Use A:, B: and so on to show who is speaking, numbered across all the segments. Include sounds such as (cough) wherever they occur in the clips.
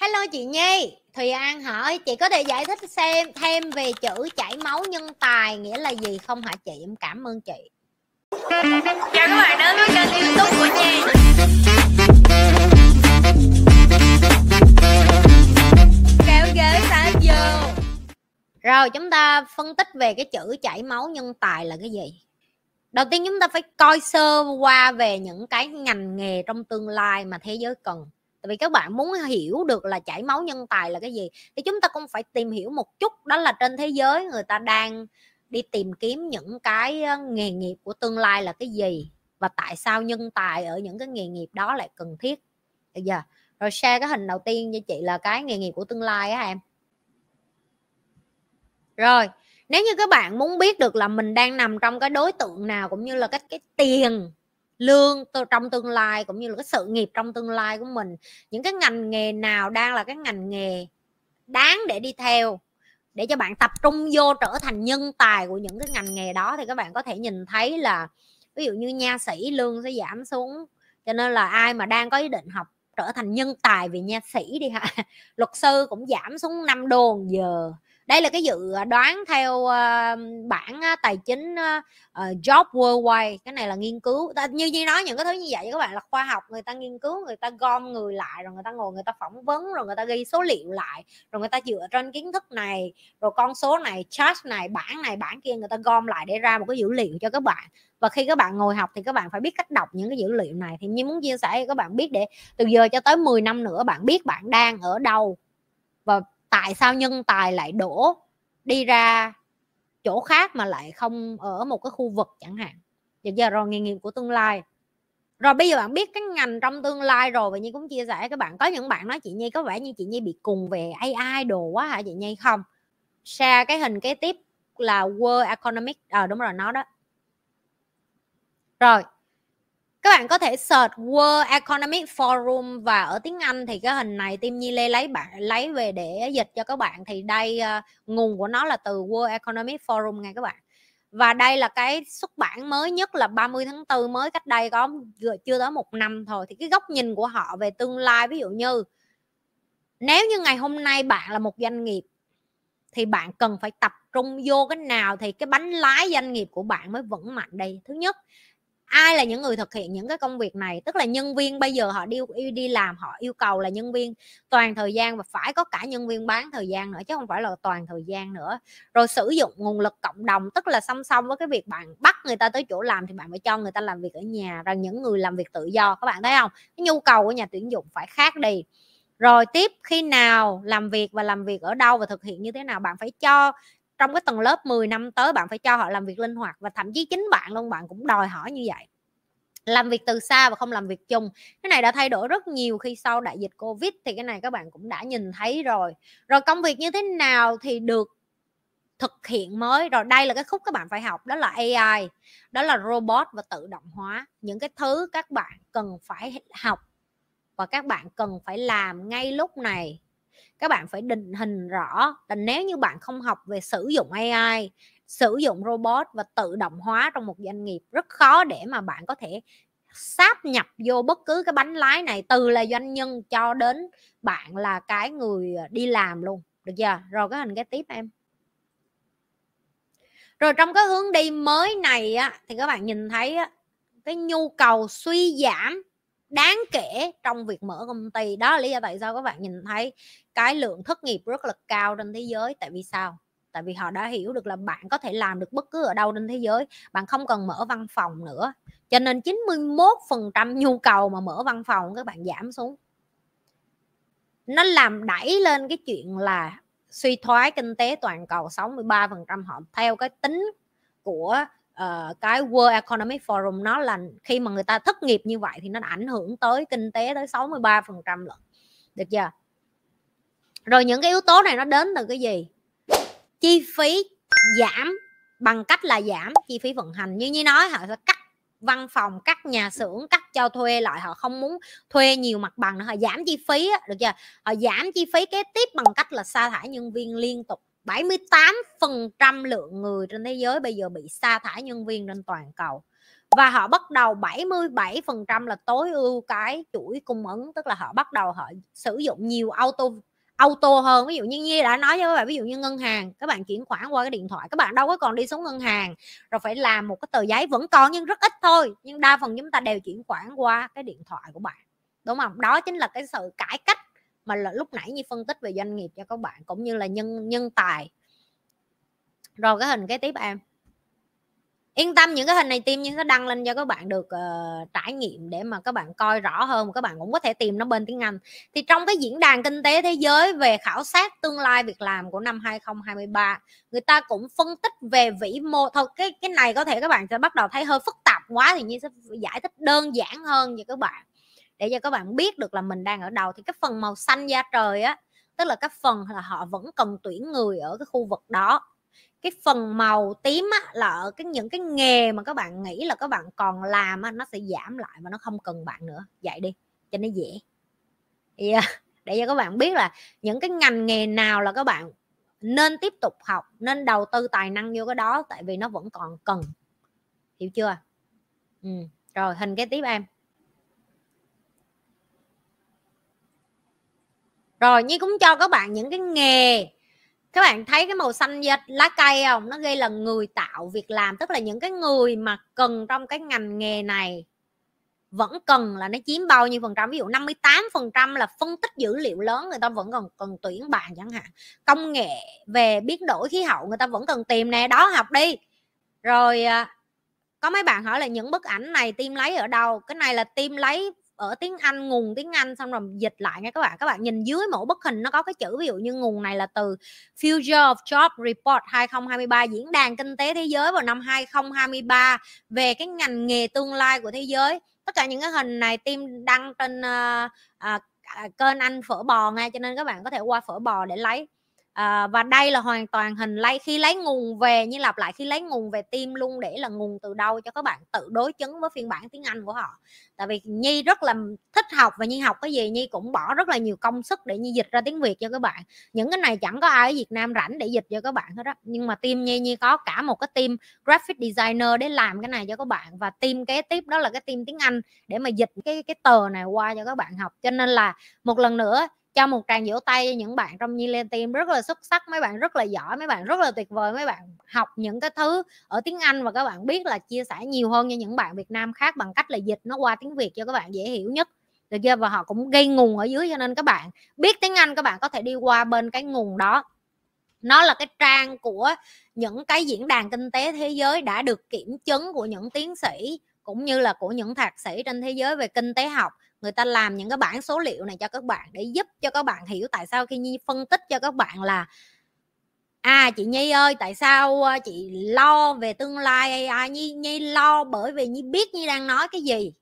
A: hello chị nhi thùy an hỏi chị có thể giải thích xem thêm về chữ chảy máu nhân tài nghĩa là gì không hả chị em cảm ơn chị chào các bạn đến với kênh youtube của nhi kéo ghế sát vô rồi chúng ta phân tích về cái chữ chảy máu nhân tài là cái gì đầu tiên chúng ta phải coi sơ qua về những cái ngành nghề trong tương lai mà thế giới cần tại vì các bạn muốn hiểu được là chảy máu nhân tài là cái gì thì chúng ta cũng phải tìm hiểu một chút đó là trên thế giới người ta đang đi tìm kiếm những cái ờ, nghề nghiệp của tương lai là cái gì và tại sao nhân tài ở những cái nghề nghiệp đó lại cần thiết bây giờ rồi share cái hình đầu tiên cho chị là cái nghề nghiệp của tương lai á em rồi nếu như các bạn muốn biết được là mình đang nằm trong cái đối tượng nào cũng như là cái cái tiền lương trong tương lai cũng như là cái sự nghiệp trong tương lai của mình những cái ngành nghề nào đang là cái ngành nghề đáng để đi theo để cho bạn tập trung vô trở thành nhân tài của những cái ngành nghề đó thì các bạn có thể nhìn thấy là ví dụ như nha sĩ lương sẽ giảm xuống cho nên là ai mà đang có ý định học trở thành nhân tài về nha sĩ đi ha (laughs) luật sư cũng giảm xuống 5 đô giờ đây là cái dự à, đoán theo ờ, bản tài chính ờ, job worldwide cái này là nghiên cứu như như nói những cái thứ như vậy các bạn là khoa học người ta nghiên cứu người ta gom người lại rồi người ta ngồi người ta phỏng vấn rồi người ta ghi số liệu lại rồi người ta dựa trên kiến thức này rồi con số này chart này bảng này bảng kia người ta gom lại để ra một cái dữ liệu cho các bạn và khi các bạn ngồi học thì các bạn phải biết cách đọc những cái dữ liệu này thì như muốn chia sẻ các bạn biết để từ giờ cho tới 10 năm nữa bạn biết bạn đang ở đâu tại sao nhân tài lại đổ đi ra chỗ khác mà lại không ở một cái khu vực chẳng hạn giờ giờ rồi nghề nghiệp của tương lai rồi bây giờ bạn biết cái ngành trong tương lai rồi và như cũng chia sẻ các bạn có những bạn nói chị nhi có vẻ như chị nhi bị cùng về ai đồ quá hả chị nhi không share cái hình kế tiếp là world economic ờ à, đúng rồi nó đó rồi các bạn có thể search World Economic Forum và ở tiếng Anh thì cái hình này Tim Nhi Lê lấy bạn lấy về để dịch cho các bạn thì đây ờ, nguồn của nó là từ World Economic Forum nghe các bạn và đây là cái xuất bản mới nhất là 30 tháng 4 mới cách đây có chưa tới một năm thôi thì cái góc nhìn của họ về tương lai ví dụ như nếu như ngày hôm nay bạn là một doanh nghiệp thì bạn cần phải tập trung vô cái nào thì cái bánh lái doanh nghiệp của bạn mới vững mạnh đây thứ nhất ai là những người thực hiện những cái công việc này tức là nhân viên bây giờ họ đi đi làm họ yêu cầu là nhân viên toàn thời gian và phải có cả nhân viên bán thời gian nữa chứ không phải là toàn thời gian nữa rồi sử dụng nguồn lực cộng đồng tức là song song với cái việc bạn bắt người ta tới chỗ làm thì bạn phải cho người ta làm việc ở nhà rằng những người làm việc tự do các bạn thấy không cái nhu cầu của nhà tuyển dụng phải khác đi rồi tiếp khi nào làm việc và làm việc ở đâu và thực hiện như thế nào bạn phải cho trong cái tầng lớp 10 năm tới bạn phải cho họ làm việc linh hoạt và thậm chí chính bạn luôn bạn cũng đòi hỏi như vậy làm việc từ xa và không làm việc chung cái này đã thay đổi rất nhiều khi sau đại dịch covid thì cái này các bạn cũng đã nhìn thấy rồi rồi công việc như thế nào thì được thực hiện mới rồi đây là cái khúc các bạn phải học đó là ai đó là robot và tự động hóa những cái thứ các bạn cần phải học và các bạn cần phải làm ngay lúc này các bạn phải định hình rõ là nếu như bạn không học về sử dụng AI sử dụng robot và tự động hóa trong một doanh nghiệp rất khó để mà bạn có thể sáp nhập vô bất cứ cái bánh lái này từ là doanh nhân cho đến bạn là cái người à, đi làm luôn được chưa rồi cái hình cái tiếp em rồi trong cái hướng đi mới này á thì các bạn nhìn thấy á, cái nhu cầu suy giảm đáng kể trong việc mở công ty đó là lý do tại sao các bạn nhìn thấy cái lượng thất nghiệp rất là cao trên thế giới tại vì sao tại vì họ đã hiểu được là bạn có thể làm được bất cứ ở đâu trên thế giới bạn không cần mở văn phòng nữa cho nên 91% nhu cầu mà mở văn phòng các bạn giảm xuống nó làm đẩy lên cái chuyện là suy thoái kinh tế toàn cầu 63% họ theo cái tính của uh, cái World Economic Forum nó là khi mà người ta thất nghiệp như vậy thì nó ảnh hưởng tới kinh tế tới 63 phần trăm lận được chưa rồi những cái yếu tố này nó đến từ cái gì chi phí giảm bằng cách là giảm chi phí vận hành như như nói họ sẽ cắt văn phòng cắt nhà xưởng cắt cho thuê lại họ không muốn thuê nhiều mặt bằng nữa họ giảm chi phí được chưa họ giảm chi phí kế tiếp bằng cách là sa thải nhân viên liên tục 78% lượng người trên thế giới bây giờ bị sa thải nhân viên trên toàn cầu và họ bắt đầu 77% là tối ưu cái chuỗi cung ứng tức là họ bắt đầu họ sử dụng nhiều auto auto hơn ví dụ như Nhi đã nói với các bạn ví dụ như ngân hàng các bạn chuyển khoản qua cái điện thoại các bạn đâu có còn đi xuống ngân hàng rồi phải làm một cái tờ giấy vẫn còn nhưng rất ít thôi nhưng đa phần chúng ta đều chuyển khoản qua cái điện thoại của bạn đúng không đó chính là cái sự cải cách mà là lúc nãy như phân tích về doanh nghiệp cho các bạn cũng như là nhân nhân tài rồi cái hình cái tiếp em yên tâm những cái hình này tìm nhưng nó đăng lên cho các bạn được uh, trải nghiệm để mà các bạn coi rõ hơn các bạn cũng có thể tìm nó bên tiếng Anh thì trong cái diễn đàn kinh tế thế giới về khảo sát tương lai việc làm của năm 2023 người ta cũng phân tích về vĩ mô thôi cái cái này có thể các bạn sẽ bắt đầu thấy hơi phức tạp quá thì như sẽ giải thích đơn giản hơn cho các bạn để cho các bạn biết được là mình đang ở đâu thì cái phần màu xanh da trời á tức là cái phần là họ vẫn cần tuyển người ở cái khu vực đó cái phần màu tím á, là ở cái những cái nghề mà các bạn nghĩ là các bạn còn làm á, nó sẽ giảm lại và nó không cần bạn nữa vậy đi cho nó dễ yeah. (laughs) để cho các bạn biết là những cái ngành nghề nào là các bạn nên tiếp tục học nên đầu tư tài năng vô cái đó tại vì nó vẫn còn cần hiểu chưa ừ. rồi hình cái tiếp em rồi như cũng cho các bạn những cái nghề các bạn thấy cái màu xanh lá cây không nó gây là người tạo việc làm tức là những cái người mà cần trong cái ngành nghề này vẫn cần là nó chiếm bao nhiêu phần trăm ví dụ 58 phần trăm là phân tích dữ liệu lớn người ta vẫn còn cần tuyển bạn chẳng hạn công nghệ về biến đổi khí hậu người ta vẫn cần tìm nè đó học đi rồi à, có mấy bạn hỏi là những bức ảnh này tim lấy ở đâu cái này là tim lấy ở tiếng Anh nguồn tiếng Anh xong rồi dịch lại nha các bạn các bạn nhìn dưới mẫu bức hình nó có cái chữ ví dụ như nguồn này là từ Future of Job Report 2023 diễn đàn kinh tế thế giới vào năm 2023 về cái ngành nghề tương lai của thế giới tất cả những cái hình này tim đăng trên uh, uh, kênh anh phở bò ngay cho nên các bạn có thể qua phở bò để lấy à, và đây là hoàn toàn hình lấy khi lấy nguồn về như lặp lại khi lấy nguồn về tim luôn để là nguồn từ đâu cho các bạn tự đối chứng với phiên bản tiếng Anh của họ tại vì Nhi rất là thích học và Nhi học cái gì Nhi cũng bỏ rất là nhiều công sức để Nhi dịch ra tiếng Việt cho các bạn những cái này chẳng có ai ở Việt Nam rảnh để dịch cho các bạn hết đó nhưng mà team Nhi Nhi có cả một cái team graphic designer để làm cái này cho các bạn và team kế tiếp đó là cái team tiếng Anh để mà dịch cái cái tờ này qua cho các bạn học cho nên là một lần nữa cho một tràng vỗ tay cho những bạn trong nhiên Lên Team rất là xuất sắc mấy bạn rất là giỏi mấy bạn rất là tuyệt vời mấy bạn học những cái thứ ở tiếng Anh và các bạn biết là chia sẻ nhiều hơn cho những bạn Việt Nam khác bằng cách là dịch nó qua tiếng Việt cho các bạn dễ hiểu nhất được chưa và họ cũng gây nguồn ở dưới cho nên các bạn biết tiếng Anh các bạn có thể đi qua bên cái nguồn đó nó là cái trang của những cái diễn đàn kinh tế thế giới đã được kiểm chứng của những tiến sĩ cũng như là của những thạc sĩ trên thế giới về kinh tế học người ta làm những cái bản số liệu này cho các bạn để giúp cho các bạn hiểu tại sao khi nhi phân tích cho các bạn là à chị nhi ơi tại sao chị lo về tương lai ai à, nhi nhi lo bởi vì nhi biết nhi đang nói cái gì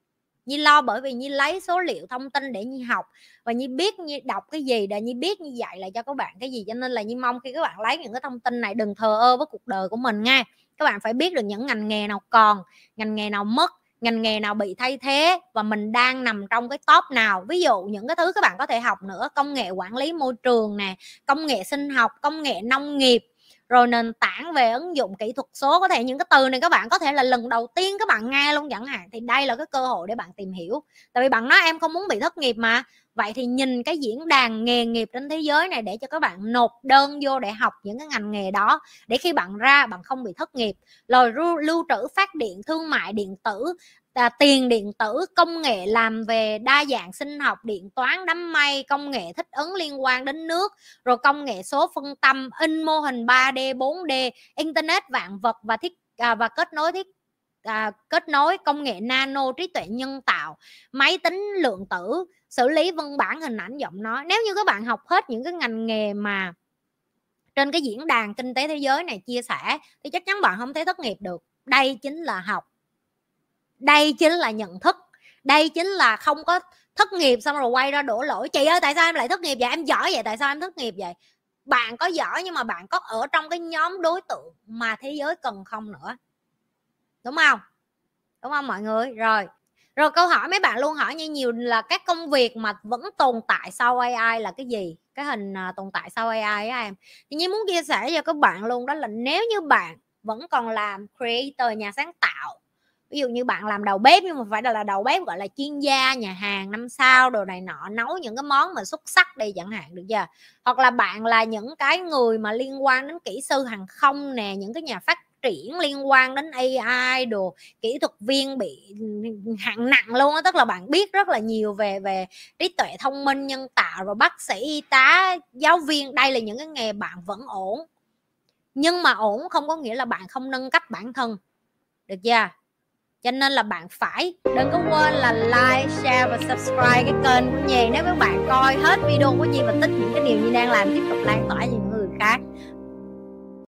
A: nhi lo bởi vì nhi lấy số liệu thông tin để nhi học và nhi biết nhi đọc cái gì để nhi biết nhi dạy lại cho các bạn cái gì cho nên là nhi mong khi các bạn lấy những cái thông tin này đừng thờ ơ với cuộc đời của mình nha các bạn phải biết được những ngành nghề nào còn ngành nghề nào mất ngành nghề nào bị thay thế và mình đang nằm trong cái top nào ví dụ những cái thứ các bạn có thể học nữa công nghệ quản lý môi trường nè công nghệ sinh học công nghệ nông nghiệp rồi nền tảng về ứng dụng kỹ thuật số có thể những cái từ này các bạn có thể là lần đầu tiên các bạn nghe luôn chẳng hạn thì đây là cái cơ hội để bạn tìm hiểu tại vì bạn nói em không muốn bị thất nghiệp mà vậy thì nhìn cái diễn đàn nghề nghiệp trên thế giới này để cho các bạn nộp đơn vô để học những cái ngành nghề đó để khi bạn ra bạn không bị thất nghiệp rồi lưu trữ phát điện thương mại điện tử à, tiền điện tử công nghệ làm về đa dạng sinh học điện toán đám mây công nghệ thích ứng liên quan đến nước rồi công nghệ số phân tâm in mô hình 3D 4D internet vạn vật và thiết à, và kết nối thiết à, kết nối công nghệ nano trí tuệ nhân tạo máy tính lượng tử xử lý văn bản hình ảnh giọng nói nếu như các bạn học hết những cái ngành nghề mà trên cái diễn đàn kinh tế thế giới này chia sẻ thì chắc chắn bạn không thể thất nghiệp được đây chính là học đây chính là nhận thức đây chính là không có thất nghiệp xong rồi quay ra đổ lỗi chị ơi tại sao em lại thất nghiệp vậy em giỏi vậy tại sao em thất nghiệp vậy bạn có giỏi nhưng mà bạn có ở trong cái nhóm đối tượng mà thế giới cần không nữa đúng không đúng không mọi người rồi rồi câu hỏi mấy bạn luôn hỏi như nhiều là các công việc mà vẫn tồn tại sau AI là cái gì cái hình à, tồn tại sau AI ấy em thì như muốn chia sẻ cho các bạn luôn đó là nếu như bạn vẫn còn làm creator nhà sáng tạo ví dụ như bạn làm đầu bếp nhưng mà phải là đầu bếp gọi là chuyên gia nhà hàng năm sao đồ này nọ nấu những cái món mà xuất sắc đi chẳng hạn được chưa hoặc là bạn là những cái người mà liên quan đến kỹ sư hàng không nè những cái nhà phát triển liên quan đến AI đồ kỹ thuật viên bị ừ, hạng nặng luôn á tức là bạn biết rất là nhiều về về trí tuệ thông minh nhân tạo rồi bác sĩ y tá giáo viên đây là những cái nghề bạn vẫn ổn nhưng mà ổn không có nghĩa là bạn không nâng cấp bản thân được chưa cho nên là bạn phải đừng có quên là like share và subscribe cái kênh của nhàn nếu các bạn coi hết video của nhi và thích những cái điều nhi đang làm tiếp tục lan tỏa những người khác